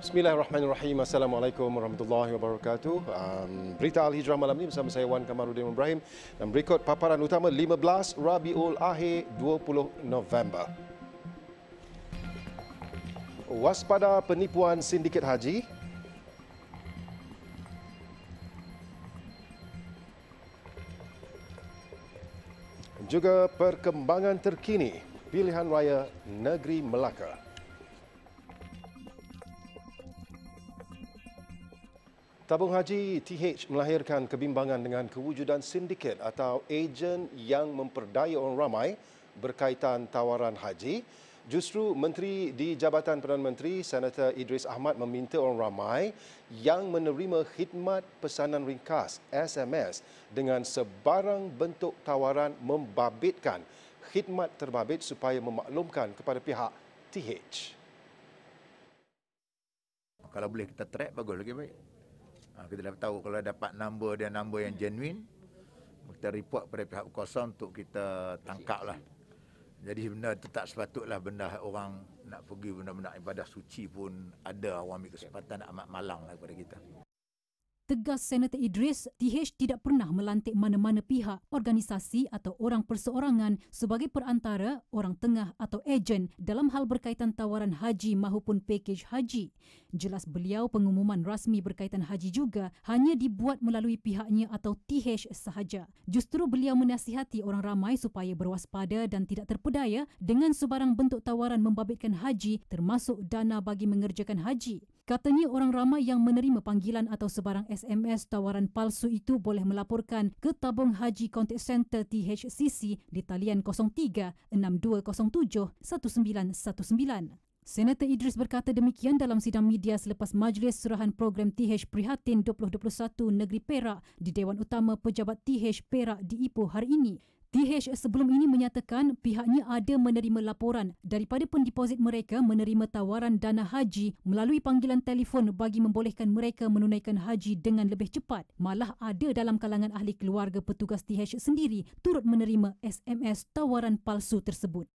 Bismillahirrahmanirrahim. Assalamualaikum warahmatullahi wabarakatuh. Um, berita Al-Hijrah malam ini bersama saya Wan Kamarudin Ibrahim dan berikut paparan utama 15 Rabiul Akhir 20 November. Waspada penipuan sindiket haji. Juga perkembangan terkini pilihan raya negeri Melaka. Tabung Haji TH melahirkan kebimbangan dengan kewujudan sindiket atau ejen yang memperdaya orang ramai berkaitan tawaran haji. Justru Menteri di Jabatan Perdana Menteri, Senator Idris Ahmad meminta orang ramai yang menerima khidmat pesanan ringkas SMS dengan sebarang bentuk tawaran membabitkan khidmat terbabit supaya memaklumkan kepada pihak TH. Kalau boleh kita track bagus lagi baik. Ha, kita dah tahu kalau dapat nombor dia nombor yang hmm. genuine, kita report pada pihak kuasa untuk kita tangkap lah. Jadi benda itu tak sepatutlah benda orang nak pergi benda-benda ibadah suci pun ada orang ambil kesempatan amat malang lah kepada kita tegas Senator Idris, TH tidak pernah melantik mana-mana pihak, organisasi atau orang perseorangan sebagai perantara, orang tengah atau ejen dalam hal berkaitan tawaran haji maupun pakej haji. Jelas beliau pengumuman rasmi berkaitan haji juga hanya dibuat melalui pihaknya atau TH sahaja. Justru beliau menasihati orang ramai supaya berwaspada dan tidak terpedaya dengan sebarang bentuk tawaran membabitkan haji termasuk dana bagi mengerjakan haji. Katanya orang ramai yang menerima panggilan atau sebarang SMS tawaran palsu itu boleh melaporkan ke Tabung Haji Contact Center THCC di talian 03 6207 1919. Senator Idris berkata demikian dalam sidang media selepas majlis suruhan program TH Prihatin 2021 Negeri Perak di Dewan Utama Pejabat TH Perak di Ipoh hari ini. TH sebelum ini menyatakan pihaknya ada menerima laporan daripada pendeposit mereka menerima tawaran dana haji melalui panggilan telefon bagi membolehkan mereka menunaikan haji dengan lebih cepat. Malah ada dalam kalangan ahli keluarga petugas TH sendiri turut menerima SMS tawaran palsu tersebut.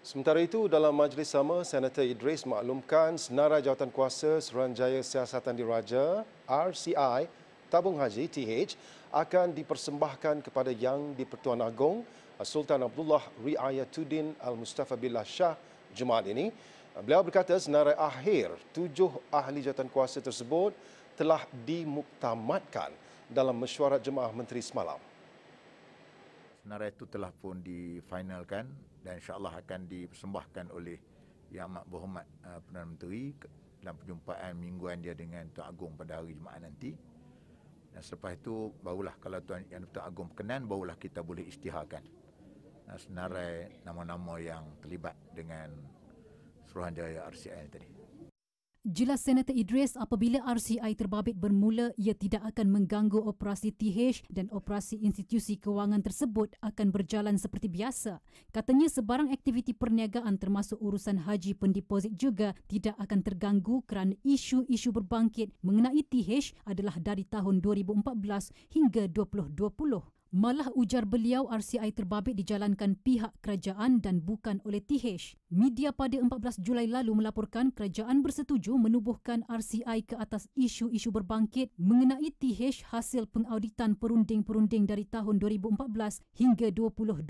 Sementara itu, dalam majlis sama, Senator Idris maklumkan senarai jawatan kuasa Seranjaya Siasatan Diraja, RCI, Tabung Haji, TH, akan dipersembahkan kepada Yang di-Pertuan Agong Sultan Abdullah Riayatuddin Al-Mustafa Billah Shah Jumaat ini. Beliau berkata senarai akhir tujuh ahli jawatan kuasa tersebut telah dimuktamadkan dalam mesyuarat jemaah menteri semalam. Senarai itu telah pun difinalkan dan insyaAllah akan dipersembahkan oleh Yang Amat Berhormat uh, Perdana Menteri dalam perjumpaan mingguan dia dengan Tuan Agong pada hari Jumaat nanti. Dan selepas itu barulah kalau Tuan Yang Dipertuan Agung berkenan barulah kita boleh istiharkan senarai nama-nama yang terlibat dengan Suruhanjaya RCN tadi. Jelas Senator Idris apabila RCI terbabit bermula ia tidak akan mengganggu operasi TH dan operasi institusi kewangan tersebut akan berjalan seperti biasa. Katanya sebarang aktiviti perniagaan termasuk urusan haji pendeposit juga tidak akan terganggu kerana isu-isu berbangkit mengenai TH adalah dari tahun 2014 hingga 2020. Malah ujar beliau RCI terbabit dijalankan pihak kerajaan dan bukan oleh TH. Media pada 14 Julai lalu melaporkan kerajaan bersetuju menubuhkan RCI ke atas isu-isu berbangkit mengenai TH hasil pengauditan perunding-perunding dari tahun 2014 hingga 2020.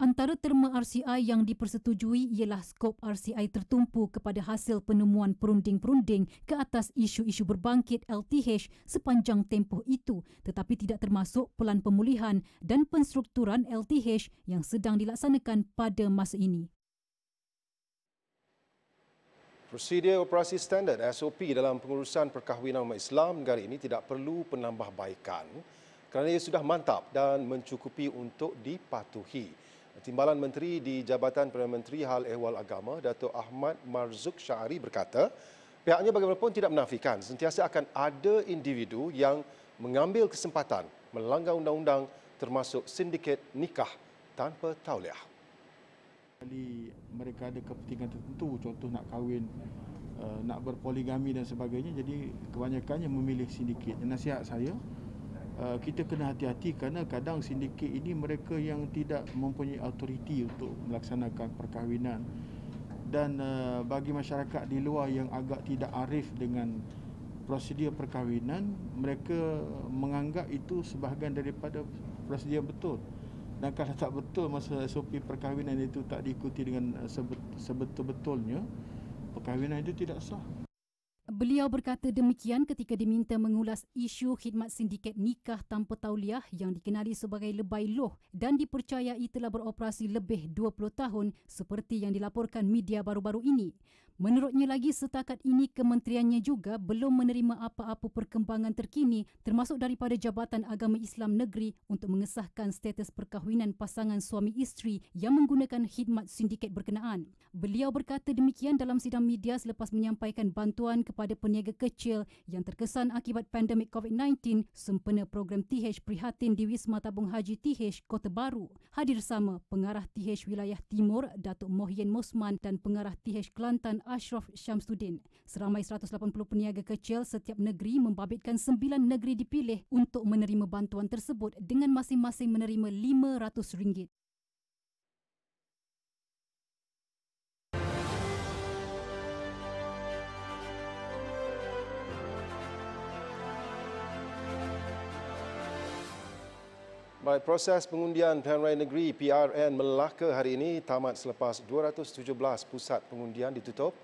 Antara terma RCI yang dipersetujui ialah skop RCI tertumpu kepada hasil penemuan perunding-perunding ke atas isu-isu berbangkit LTH sepanjang tempoh itu tetapi tidak termasuk pelan pemulihan dan penstrukturan LTH yang sedang dilaksanakan pada masa ini. Prosedur operasi standard SOP dalam pengurusan perkahwinan umat Islam negara ini tidak perlu penambahbaikan kerana ia sudah mantap dan mencukupi untuk dipatuhi. Timbalan Menteri di Jabatan Perdana Menteri Hal Ehwal Agama, Datuk Ahmad Marzuk Syari berkata, pihaknya bagaimanapun tidak menafikan, sentiasa akan ada individu yang mengambil kesempatan melanggar undang-undang termasuk sindiket nikah tanpa tauliah. Kali mereka ada kepentingan tertentu, contoh nak kahwin, eh, nak berpoligami dan sebagainya, jadi kebanyakannya memilih sindiket. Nasihat saya, Uh, kita kena hati-hati kerana kadang sindiket ini mereka yang tidak mempunyai autoriti untuk melaksanakan perkahwinan dan uh, bagi masyarakat di luar yang agak tidak arif dengan prosedur perkahwinan mereka menganggap itu sebahagian daripada prosedur yang betul dan kalau tak betul masa SOP perkahwinan itu tak diikuti dengan uh, sebetul-betulnya perkahwinan itu tidak sah Beliau berkata demikian ketika diminta mengulas isu khidmat sindiket nikah tanpa tauliah yang dikenali sebagai lebay loh dan dipercayai telah beroperasi lebih 20 tahun seperti yang dilaporkan media baru-baru ini. Menurutnya lagi setakat ini kementeriannya juga belum menerima apa-apa perkembangan terkini termasuk daripada Jabatan Agama Islam Negeri untuk mengesahkan status perkahwinan pasangan suami isteri yang menggunakan khidmat sindiket berkenaan. Beliau berkata demikian dalam sidang media selepas menyampaikan bantuan kepada kepada peniaga kecil yang terkesan akibat pandemik COVID-19 sempena program TH Prihatin di Wisma Tabung Haji TH Kota Baru. Hadir sama pengarah TH Wilayah Timur Datuk Mohien Mosman dan pengarah TH Kelantan Ashraf Syamsuddin. Seramai 180 peniaga kecil setiap negeri membabitkan 9 negeri dipilih untuk menerima bantuan tersebut dengan masing-masing menerima RM500. Baik, proses pengundian Pilihan Raya Negeri PRN Melaka hari ini tamat selepas 217 pusat pengundian ditutup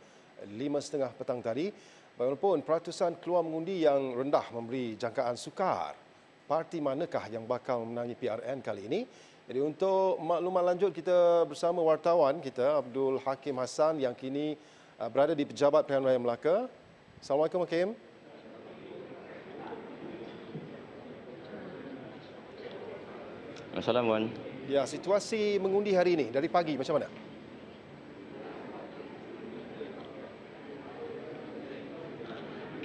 5.30 petang tadi. Walaupun peratusan keluar mengundi yang rendah memberi jangkaan sukar, parti manakah yang bakal memenangi PRN kali ini? Jadi untuk maklumat lanjut kita bersama wartawan kita Abdul Hakim Hassan yang kini uh, berada di Pejabat Pilihan Raya Melaka. Assalamualaikum Hakim. Okay. Assalamualaikum. Ya, situasi mengundi hari ini dari pagi macam mana?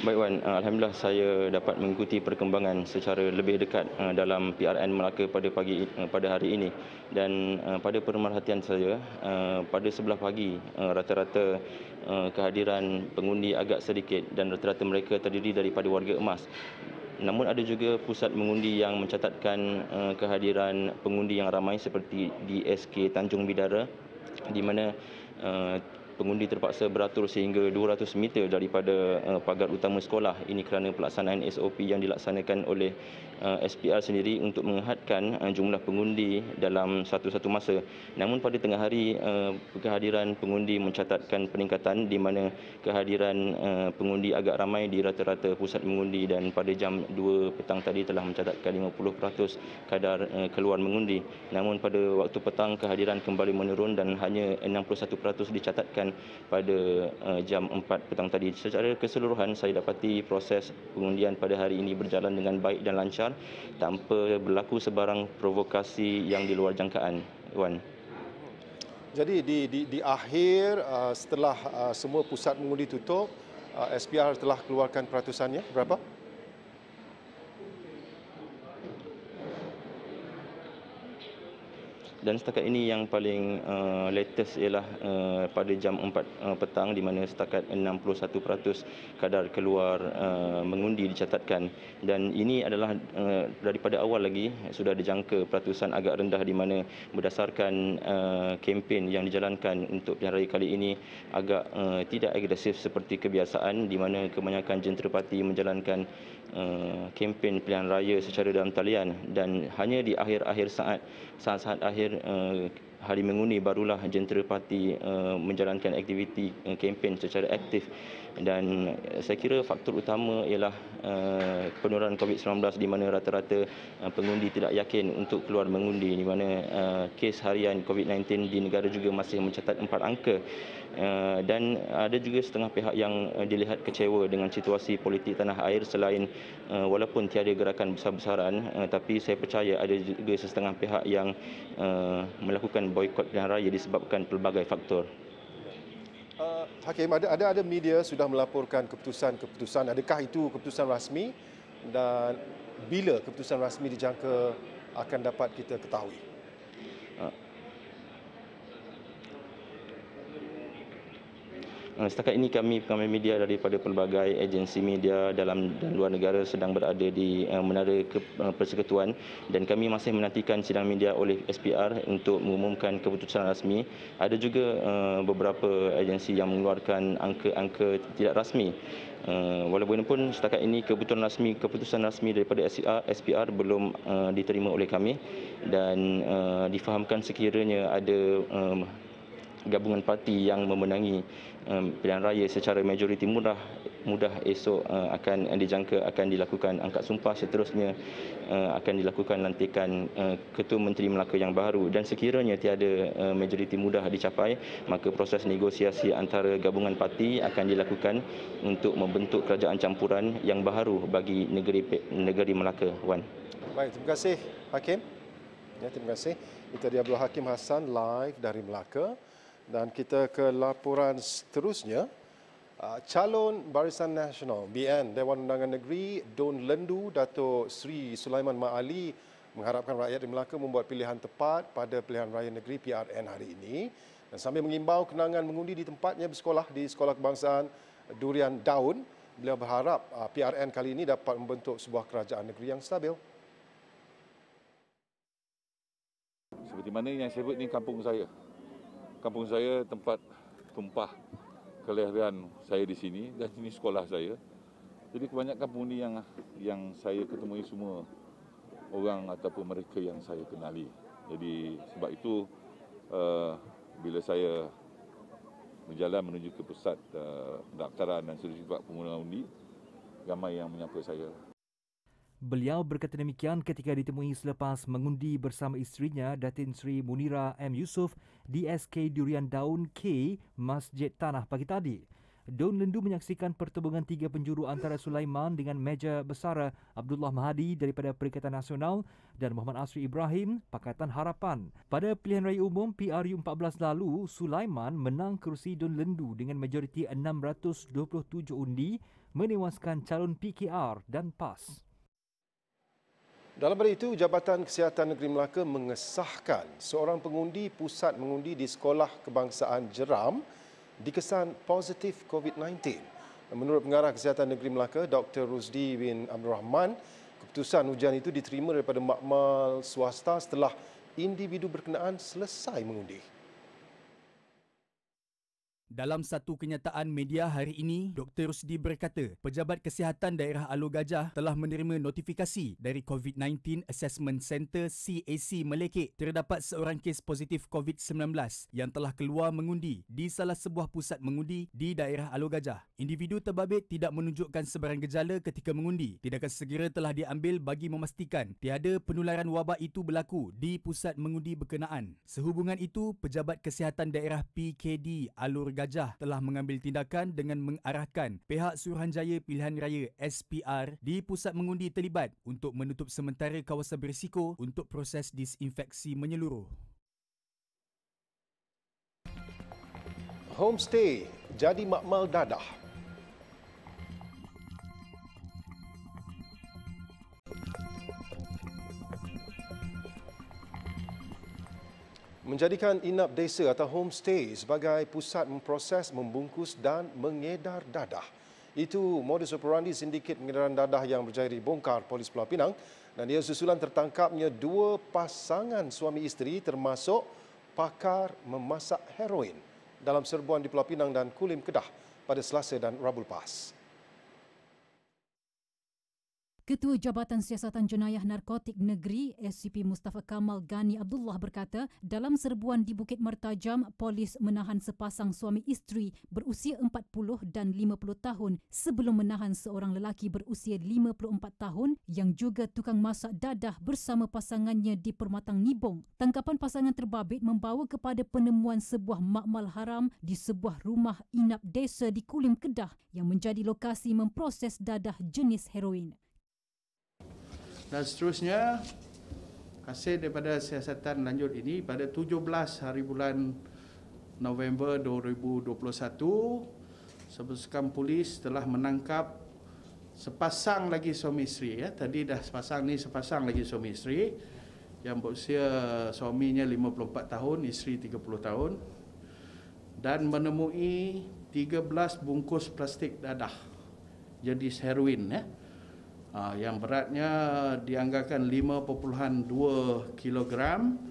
Baik Wan, ah, Alhamdulillah saya dapat mengikuti perkembangan secara lebih dekat ah, dalam PRN Melaka pada pagi ah, pada hari ini. Dan pada pemerhatian saya, pada sebelah pagi rata-rata kehadiran pengundi agak sedikit dan rata-rata mereka terdiri daripada warga emas namun ada juga pusat mengundi yang mencatatkan eh, kehadiran pengundi yang ramai seperti di SK Tanjung Bidara di mana eh, pengundi terpaksa beratur sehingga 200 meter daripada eh, pagar utama sekolah ini kerana pelaksanaan SOP yang dilaksanakan oleh Uh, SPR sendiri untuk menghadkan uh, jumlah pengundi dalam satu-satu masa. Namun pada tengah hari uh, kehadiran pengundi mencatatkan peningkatan di mana kehadiran pengundi agak ramai di rata-rata pusat mengundi dan pada jam 2 petang tadi telah mencatatkan 50% kadar keluar mengundi. Namun pada waktu petang kehadiran kembali menurun dan hanya 61% dicatatkan pada jam 4 petang tadi. Secara keseluruhan saya dapati proses pengundian pada hari ini berjalan dengan baik dan lancar Selatan tanpa berlaku sebarang provokasi yang di luar jangkaan Wan. Jadi di di di akhir uh, setelah uh, semua pusat mengundi tutup uh, SPR telah keluarkan peratusannya berapa? Hmm. dan setakat ini yang paling uh, latest ialah uh, pada jam 4 uh, eh, petang di mana setakat 61% kadar keluar uh, mengundi dicatatkan dan ini adalah uh, daripada awal lagi sudah dijangka peratusan agak rendah di mana berdasarkan uh, kempen yang dijalankan untuk pilihan raya kali ini agak uh, tidak agresif seperti kebiasaan di mana kebanyakan jentera parti menjalankan uh, kempen pilihan raya secara dalam talian dan hanya di akhir-akhir saat saat-saat akhir uh, hari mengundi barulah jentera parti uh, menjalankan aktiviti uh, kempen secara aktif dan eh, saya kira faktor utama ialah eh, penurunan COVID-19 di mana rata-rata eh, pengundi tidak yakin untuk keluar mengundi di mana kes harian COVID-19 di negara juga masih mencatat empat angka dan ada juga setengah pihak yang dilihat kecewa dengan situasi politik tanah air selain walaupun tiada gerakan besar-besaran tapi saya percaya ada juga setengah pihak yang melakukan boikot pilihan raya disebabkan pelbagai faktor. Hakim, ada ada ada media sudah melaporkan keputusan-keputusan. Adakah itu keputusan rasmi dan bila keputusan rasmi dijangka akan dapat kita ketahui? Eh, setakat ini kami kami media daripada pelbagai agensi media dalam dan luar negara sedang berada di uh, menara eh, persekutuan dan kami masih menantikan sidang media oleh SPR untuk mengumumkan keputusan rasmi. Ada juga beberapa agensi yang mengeluarkan angka-angka tidak rasmi. walaupun pun setakat ini keputusan rasmi keputusan rasmi daripada SPR, SPR belum diterima oleh kami dan difahamkan sekiranya ada gabungan parti yang memenangi Um, pilihan raya secara majoriti mudah mudah esok uh, akan uh, dijangka akan dilakukan angkat sumpah seterusnya uh, akan dilakukan lantikan ketua menteri Melaka yang baru dan sekiranya tiada majoriti mudah dicapai maka proses negosiasi antara gabungan parti akan dilakukan untuk membentuk kerajaan campuran yang baru bagi negeri negeri Melaka Wan. Baik, terima kasih Hakim. Ya, terima kasih. Itu dia Abdul Hakim Hassan live dari Melaka. Dan kita ke laporan seterusnya. Ah, calon Barisan Nasional BN Dewan Undangan Negeri Don Lendu Dato' Sri Sulaiman Ma'ali mengharapkan rakyat di Melaka membuat pilihan tepat pada pilihan raya negeri PRN hari ini dan sambil mengimbau kenangan mengundi di tempatnya bersekolah di Sekolah Kebangsaan Durian Daun beliau berharap ah, PRN kali ini dapat membentuk sebuah kerajaan negeri yang stabil. Seperti mana yang saya sebut ini kampung saya kampung saya tempat tumpah kelahiran saya di sini dan ini sekolah saya. Jadi kebanyakan kampung ini yang yang saya ketemui semua orang ataupun mereka yang saya kenali. Jadi sebab itu uh, bila saya berjalan menuju ke pusat uh, pendaftaran dan seterusnya buat pengundian ramai yang menyapa saya. Beliau berkata demikian ketika ditemui selepas mengundi bersama isterinya Datin Sri Munira M. Yusof di SK Durian Daun K, Masjid Tanah pagi tadi. Daun Lendu menyaksikan pertubungan tiga penjuru antara Sulaiman dengan Meja Besara Abdullah Mahadi daripada Perikatan Nasional dan Muhammad Asri Ibrahim, Pakatan Harapan. Pada pilihan raya umum PRU14 lalu, Sulaiman menang kerusi Daun Lendu dengan majoriti 627 undi menewaskan calon PKR dan PAS. Dalam hari itu, Jabatan Kesihatan Negeri Melaka mengesahkan seorang pengundi pusat mengundi di Sekolah Kebangsaan Jeram dikesan positif COVID-19. Menurut Pengarah Kesihatan Negeri Melaka, Dr. Rusdi bin Abdul Rahman, keputusan ujian itu diterima daripada makmal swasta setelah individu berkenaan selesai mengundi. Dalam satu kenyataan media hari ini, Dr. Rusdi berkata, Pejabat Kesihatan Daerah Alor Gajah telah menerima notifikasi dari COVID-19 Assessment Center CAC Melekit terdapat seorang kes positif COVID-19 yang telah keluar mengundi di salah sebuah pusat mengundi di daerah Alor Gajah. Individu terbabit tidak menunjukkan sebarang gejala ketika mengundi. Tindakan segera telah diambil bagi memastikan tiada penularan wabak itu berlaku di pusat mengundi berkenaan. Sehubungan itu, Pejabat Kesihatan Daerah PKD Alor Gajah Gajah telah mengambil tindakan dengan mengarahkan pihak Suruhanjaya Pilihan Raya SPR di pusat mengundi terlibat untuk menutup sementara kawasan berisiko untuk proses disinfeksi menyeluruh. Homestay jadi makmal dadah. menjadikan inap desa atau homestay sebagai pusat memproses, membungkus dan mengedar dadah. Itu modus operandi sindiket pengedaran dadah yang berjaya dibongkar polis Pulau Pinang dan ia susulan tertangkapnya dua pasangan suami isteri termasuk pakar memasak heroin dalam serbuan di Pulau Pinang dan Kulim Kedah pada Selasa dan Rabu lepas. Ketua Jabatan Siasatan Jenayah Narkotik Negeri SCP Mustafa Kamal Gani Abdullah berkata, dalam serbuan di Bukit Mertajam, polis menahan sepasang suami isteri berusia 40 dan 50 tahun sebelum menahan seorang lelaki berusia 54 tahun yang juga tukang masak dadah bersama pasangannya di Permatang Nibong. Tangkapan pasangan terbabit membawa kepada penemuan sebuah makmal haram di sebuah rumah inap desa di Kulim Kedah yang menjadi lokasi memproses dadah jenis heroin dan seterusnya hasil daripada siasatan lanjut ini pada 17 hari bulan November 2021 sepasukan polis telah menangkap sepasang lagi suami isteri ya tadi dah sepasang ni sepasang lagi suami isteri yang berusia suaminya 54 tahun isteri 30 tahun dan menemui 13 bungkus plastik dadah jadi heroin ya Ah, yang beratnya dianggarkan 5.2 kilogram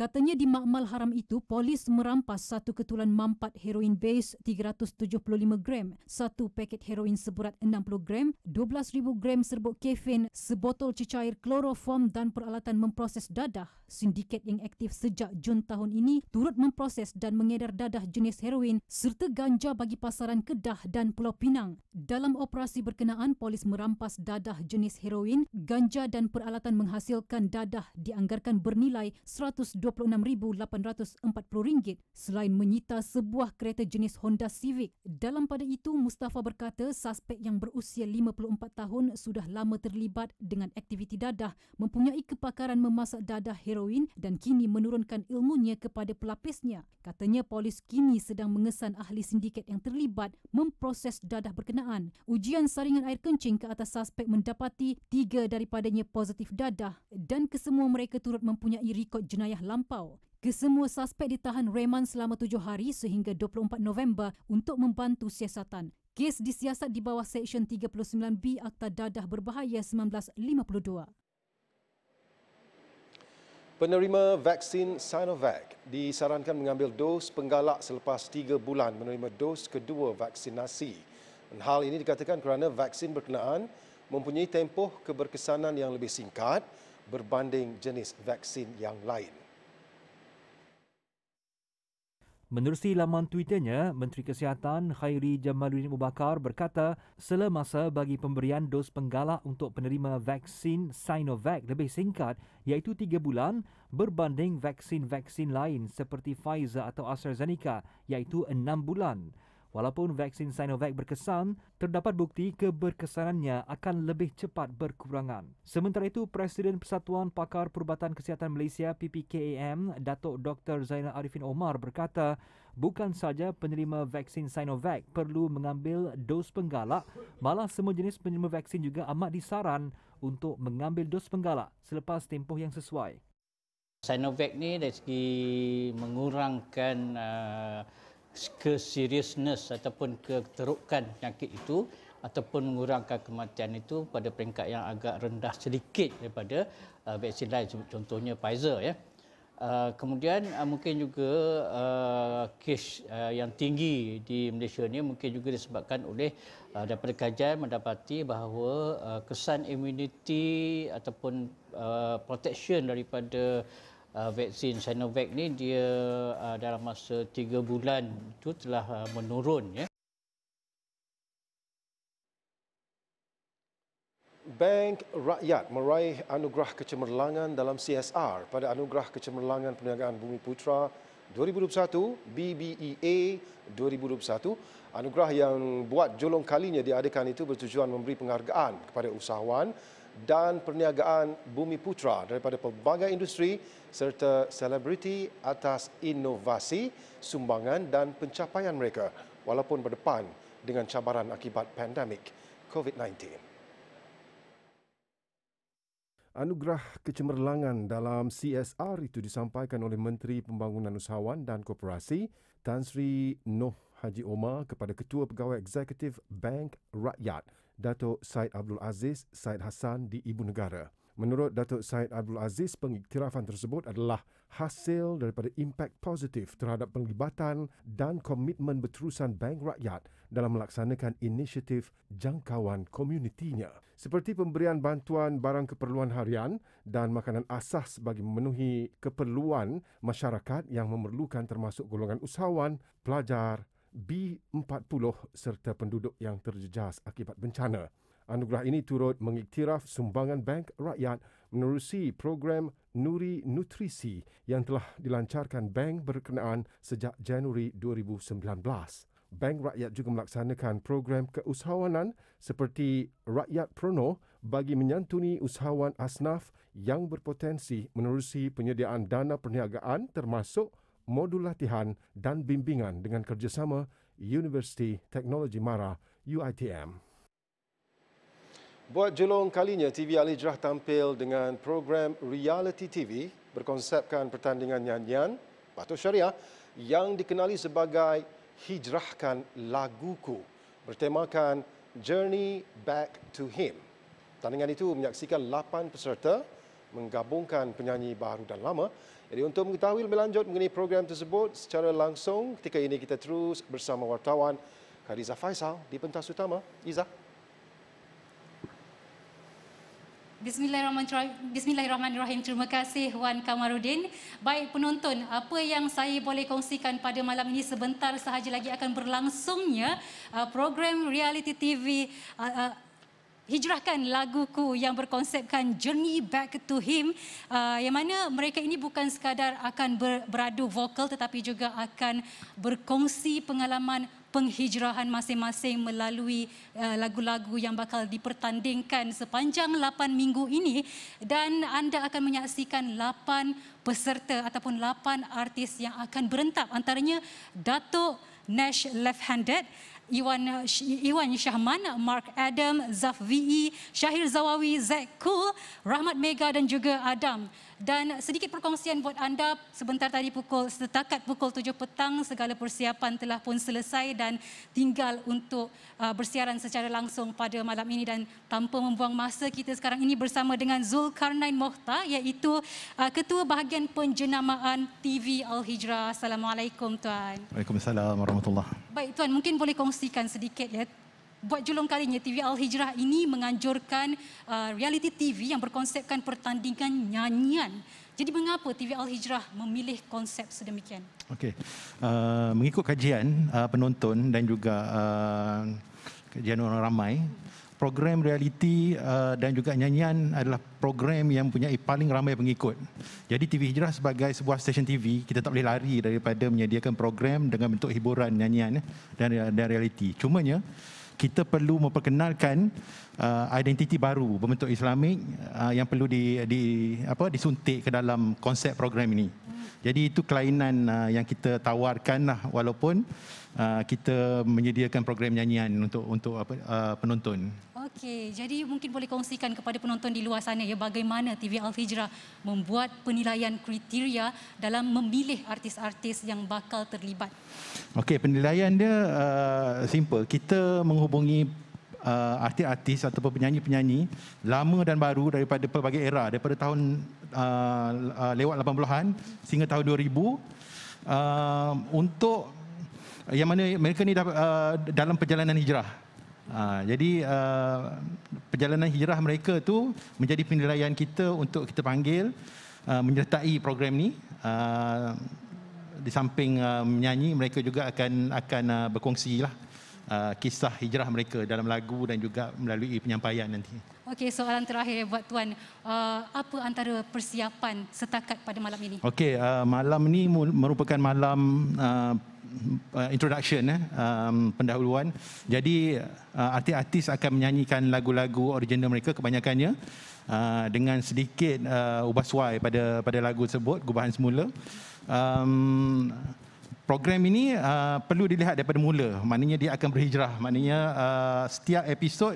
Katanya di makmal haram itu, polis merampas satu ketulan mampat heroin base 375 gram, satu paket heroin seberat 60 gram, 12,000 gram serbuk kefin, sebotol cecair kloroform dan peralatan memproses dadah. Sindiket yang aktif sejak Jun tahun ini turut memproses dan mengedar dadah jenis heroin serta ganja bagi pasaran Kedah dan Pulau Pinang. Dalam operasi berkenaan, polis merampas dadah jenis heroin, ganja dan peralatan menghasilkan dadah dianggarkan bernilai 120 RM26,840 selain menyita sebuah kereta jenis Honda Civic. Dalam pada itu, Mustafa berkata suspek yang berusia 54 tahun sudah lama terlibat dengan aktiviti dadah, mempunyai kepakaran memasak dadah heroin dan kini menurunkan ilmunya kepada pelapisnya. Katanya polis kini sedang mengesan ahli sindiket yang terlibat memproses dadah berkenaan. Ujian saringan air kencing ke atas suspek mendapati tiga daripadanya positif dadah dan kesemua mereka turut mempunyai rekod jenayah lama melampau. Kesemua suspek ditahan reman selama tujuh hari sehingga 24 November untuk membantu siasatan. Kes disiasat di bawah Seksyen 39B Akta Dadah Berbahaya 1952. Penerima vaksin Sinovac disarankan mengambil dos penggalak selepas tiga bulan menerima dos kedua vaksinasi. hal ini dikatakan kerana vaksin berkenaan mempunyai tempoh keberkesanan yang lebih singkat berbanding jenis vaksin yang lain. Menerusi laman Twitternya, Menteri Kesihatan Khairi Jamaluddin Mubakar berkata selemasa bagi pemberian dos penggalak untuk penerima vaksin Sinovac lebih singkat iaitu 3 bulan berbanding vaksin-vaksin lain seperti Pfizer atau AstraZeneca iaitu 6 bulan. Walaupun vaksin Sinovac berkesan, terdapat bukti keberkesanannya akan lebih cepat berkurangan. Sementara itu, Presiden Persatuan Pakar Perubatan Kesihatan Malaysia PPKAM, Datuk Dr. Zainal Arifin Omar berkata, bukan sahaja penerima vaksin Sinovac perlu mengambil dos penggalak, malah semua jenis penerima vaksin juga amat disaran untuk mengambil dos penggalak selepas tempoh yang sesuai. Sinovac ni dari segi mengurangkan uh, keseriusness ataupun keterukan penyakit itu ataupun mengurangkan kematian itu pada peringkat yang agak rendah sedikit daripada uh, vaksin lain contohnya Pfizer ya. Uh, kemudian uh, mungkin juga uh, kes uh, yang tinggi di Malaysia ni mungkin juga disebabkan oleh uh, daripada kajian mendapati bahawa uh, kesan imuniti ataupun uh, protection daripada uh, vaksin Sinovac ni dia uh, dalam masa tiga bulan itu telah uh, menurun ya. Bank Rakyat meraih anugerah kecemerlangan dalam CSR pada anugerah kecemerlangan perniagaan Bumi Putra 2021 BBEA 2021 anugerah yang buat julung kalinya diadakan itu bertujuan memberi penghargaan kepada usahawan dan perniagaan bumi putra daripada pelbagai industri serta selebriti atas inovasi, sumbangan dan pencapaian mereka walaupun berdepan dengan cabaran akibat pandemik COVID-19. Anugerah kecemerlangan dalam CSR itu disampaikan oleh Menteri Pembangunan Usahawan dan Koperasi Tan Sri Noh Haji Omar kepada Ketua Pegawai Eksekutif Bank Rakyat Datuk Said Abdul Aziz Said Hassan di Ibu Negara. Menurut Datuk Syed Abdul Aziz, pengiktirafan tersebut adalah hasil daripada impak positif terhadap penglibatan dan komitmen berterusan Bank Rakyat dalam melaksanakan inisiatif jangkauan komunitinya. Seperti pemberian bantuan barang keperluan harian dan makanan asas bagi memenuhi keperluan masyarakat yang memerlukan termasuk golongan usahawan, pelajar, B40 serta penduduk yang terjejas akibat bencana. Anugerah ini turut mengiktiraf sumbangan Bank Rakyat menerusi program Nuri Nutrisi yang telah dilancarkan bank berkenaan sejak Januari 2019. Bank Rakyat juga melaksanakan program keusahawanan seperti Rakyat Prono bagi menyantuni usahawan asnaf yang berpotensi menerusi penyediaan dana perniagaan termasuk modul latihan dan bimbingan dengan kerjasama University Technology Mara UITM. Buat julung kalinya, TV Al Hijrah tampil dengan program Reality TV berkonsepkan pertandingan nyanyian Batu Syariah yang dikenali sebagai Hijrahkan Laguku bertemakan Journey Back to Him. Pertandingan itu menyaksikan 8 peserta menggabungkan penyanyi baru dan lama jadi untuk mengetahui lebih lanjut mengenai program tersebut secara langsung, ketika ini kita terus bersama wartawan Khadizah Faisal di pentas utama. Izzah. Bismillahirrahmanirrahim. Bismillahirrahmanirrahim. Terima kasih Wan Kamarudin. Baik penonton, apa yang saya boleh kongsikan pada malam ini sebentar sahaja lagi akan berlangsungnya uh, program reality TV uh, uh, hijrahkan laguku yang berkonsepkan journey back to him uh, yang mana mereka ini bukan sekadar akan ber, beradu vokal tetapi juga akan berkongsi pengalaman penghijrahan masing-masing melalui uh, lagu-lagu yang bakal dipertandingkan sepanjang 8 minggu ini dan anda akan menyaksikan 8 peserta ataupun 8 artis yang akan berentap antaranya Datuk Nash Left Handed Iwan Iwan Syahman, Mark Adam, Zafvi, e, Syahir Zawawi, Zack Cool, Rahmat Mega dan juga Adam. Dan sedikit perkongsian buat anda sebentar tadi pukul setakat pukul 7 petang segala persiapan telah pun selesai dan tinggal untuk uh, bersiaran secara langsung pada malam ini dan tanpa membuang masa kita sekarang ini bersama dengan Zulkarnain Mohta iaitu uh, ketua bahagian penjenamaan TV Al Hijrah. Assalamualaikum tuan. Waalaikumsalam warahmatullahi. Baik tuan mungkin boleh kongsikan sedikit ya buat julung kalinya TV Al Hijrah ini menganjurkan uh, reality TV yang berkonsepkan pertandingan nyanyian. Jadi mengapa TV Al Hijrah memilih konsep sedemikian? Okey. Uh, mengikut kajian uh, penonton dan juga uh, kajian orang ramai, program reality uh, dan juga nyanyian adalah program yang punya paling ramai pengikut. Jadi TV Hijrah sebagai sebuah stesen TV, kita tak boleh lari daripada menyediakan program dengan bentuk hiburan, nyanyian eh, dan dan reality. Cumanya kita perlu memperkenalkan uh, identiti baru berbentuk Islamik uh, yang perlu di, di apa disuntik ke dalam konsep program ini. Jadi itu kelainan uh, yang kita tawarkan lah walaupun uh, kita menyediakan program nyanyian untuk untuk apa uh, penonton. Okey, jadi mungkin boleh kongsikan kepada penonton di luar sana ya bagaimana TV Al Hijrah membuat penilaian kriteria dalam memilih artis-artis yang bakal terlibat. Okey, penilaian dia uh, simple. Kita menghubungi uh, artis-artis atau penyanyi-penyanyi lama dan baru daripada pelbagai era daripada tahun uh, uh lewat 80-an sehingga tahun 2000 uh, untuk yang mana mereka ni dah, uh, dalam perjalanan hijrah Ha, jadi uh, perjalanan hijrah mereka tu menjadi penilaian kita untuk kita panggil uh, menyertai program ni. Uh, di samping uh, menyanyi, mereka juga akan akan uh, berkongsi lah uh, kisah hijrah mereka dalam lagu dan juga melalui penyampaian nanti. Okey, soalan terakhir buat Tuan. Uh, apa antara persiapan setakat pada malam ini? Okey, uh, malam ni merupakan malam uh, uh, introduction eh um, pendahuluan jadi uh, artis-artis akan menyanyikan lagu-lagu original mereka kebanyakannya uh, dengan sedikit uh, ubah suai pada pada lagu tersebut gubahan semula um, program ini uh, perlu dilihat daripada mula maknanya dia akan berhijrah maknanya uh, setiap episod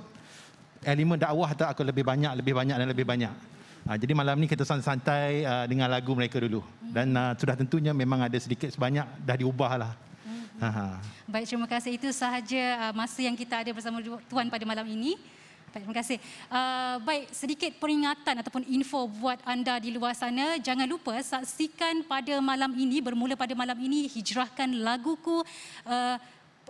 elemen dakwah tak akan lebih banyak lebih banyak dan lebih banyak Uh, jadi malam ni kita santai-santai uh, dengan lagu mereka dulu. Dan uh, sudah tentunya memang ada sedikit sebanyak dah diubahlah. Aha. Hmm. Ha. Baik, terima kasih. Itu sahaja uh, masa yang kita ada bersama Tuan pada malam ini. Baik, terima kasih. Uh, baik, sedikit peringatan ataupun info buat anda di luar sana. Jangan lupa saksikan pada malam ini, bermula pada malam ini, hijrahkan laguku. Uh,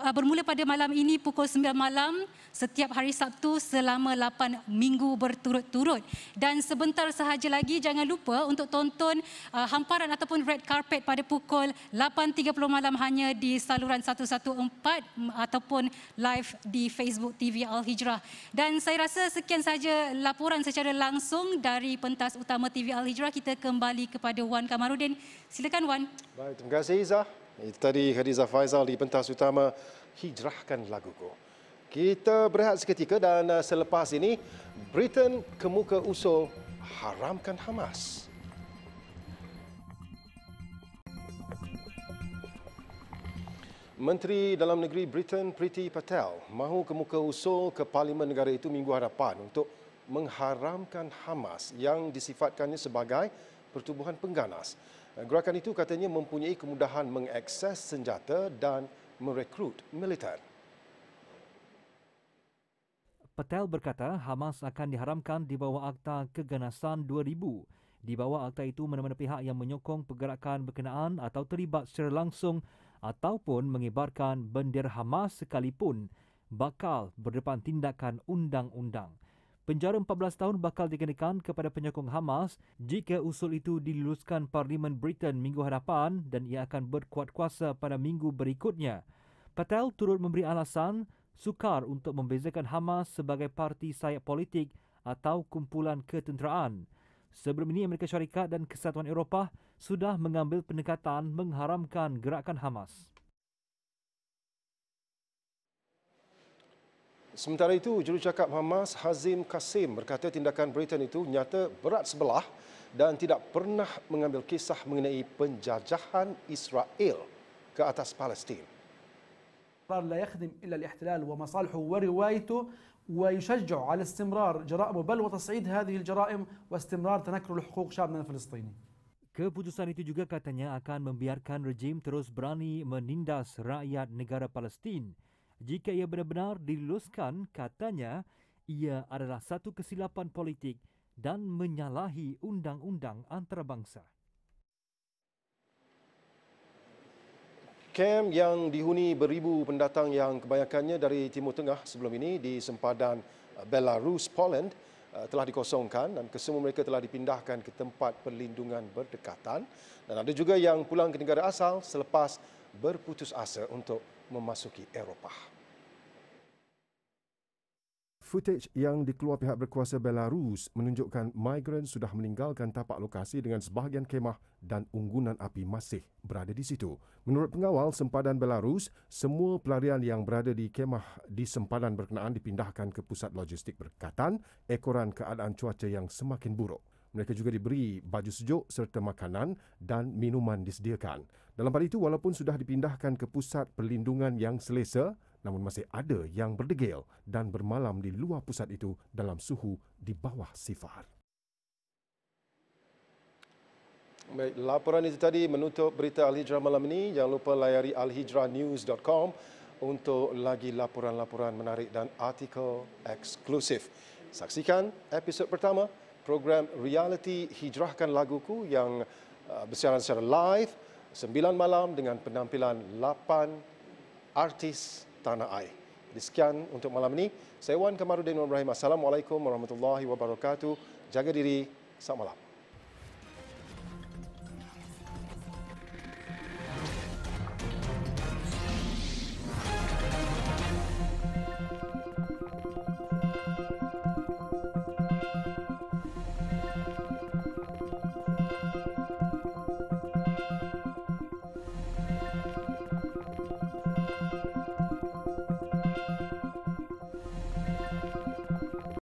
Ah, bermula pada malam ini pukul 9 malam setiap hari Sabtu selama 8 minggu berturut-turut dan sebentar sahaja lagi jangan lupa untuk tonton uh, hamparan ataupun red carpet pada pukul 8.30 malam hanya di saluran 114 mm, ataupun live di Facebook TV Al Hijrah dan saya rasa sekian sahaja laporan secara langsung dari pentas utama TV Al Hijrah kita kembali kepada Wan Kamarudin silakan Wan baik terima kasih Izah Tadi Khadizah Faizal di pentas utama hijrahkan laguku. Kita berehat seketika dan uh, selepas ini Britain kemuka usul haramkan Hamas. Menteri Dalam Negeri Britain Priti Patel mahu kemuka usul ke Parlimen negara itu minggu hadapan untuk mengharamkan Hamas yang disifatkannya sebagai pertubuhan pengganas. Gerakan itu katanya mempunyai kemudahan mengakses senjata dan merekrut militer. Patel berkata Hamas akan diharamkan di bawah Akta Keganasan 2000. Di bawah akta itu mana-mana pihak yang menyokong pergerakan berkenaan atau terlibat secara langsung ataupun mengibarkan bendera Hamas sekalipun bakal berdepan tindakan undang-undang. Penjara 14 tahun bakal dikenakan kepada penyokong Hamas jika usul itu diluluskan Parlimen Britain minggu hadapan dan ia akan berkuat kuasa pada minggu berikutnya. Patel turut memberi alasan sukar untuk membezakan Hamas sebagai parti sayap politik atau kumpulan ketenteraan. Sebelum ini Amerika Syarikat dan Kesatuan Eropah sudah mengambil pendekatan mengharamkan gerakan Hamas. Sementara itu, jurucakap Hamas Hazim Kasim berkata tindakan Britain itu nyata berat sebelah dan tidak pernah mengambil kisah mengenai penjajahan Israel ke atas Palestin. قرار لا يخدم الا الاحتلال ومصالحه وروايته Keputusan itu juga katanya akan membiarkan rejim terus berani menindas rakyat negara Palestin jika ia benar-benar diluluskan, katanya ia adalah satu kesilapan politik dan menyalahi undang-undang antarabangsa. Kem yang dihuni beribu pendatang yang kebanyakannya dari Timur Tengah sebelum ini di sempadan uh, Belarus, Poland uh, telah dikosongkan dan kesemua mereka telah dipindahkan ke tempat perlindungan berdekatan dan ada juga yang pulang ke negara asal selepas berputus asa untuk memasuki Eropah. Footage yang dikeluar pihak berkuasa Belarus menunjukkan migran sudah meninggalkan tapak lokasi dengan sebahagian kemah dan unggunan api masih berada di situ. Menurut pengawal sempadan Belarus, semua pelarian yang berada di kemah di sempadan berkenaan dipindahkan ke pusat logistik berkatan ekoran keadaan cuaca yang semakin buruk. Mereka juga diberi baju sejuk serta makanan dan minuman disediakan. Dalam hal itu, walaupun sudah dipindahkan ke pusat perlindungan yang selesa, namun masih ada yang berdegil dan bermalam di luar pusat itu dalam suhu di bawah sifar. Baik, laporan itu tadi menutup berita Al-Hijrah malam ini. Jangan lupa layari alhijranews.com untuk lagi laporan-laporan menarik dan artikel eksklusif. Saksikan episod pertama program Reality Hijrahkan Laguku yang uh, bersiaran secara live 9 malam dengan penampilan 8 artis tanah air. Sekian untuk malam ini. Saya Wan Kamarudin Ibrahim. Assalamualaikum warahmatullahi wabarakatuh. Jaga diri. Selamat malam.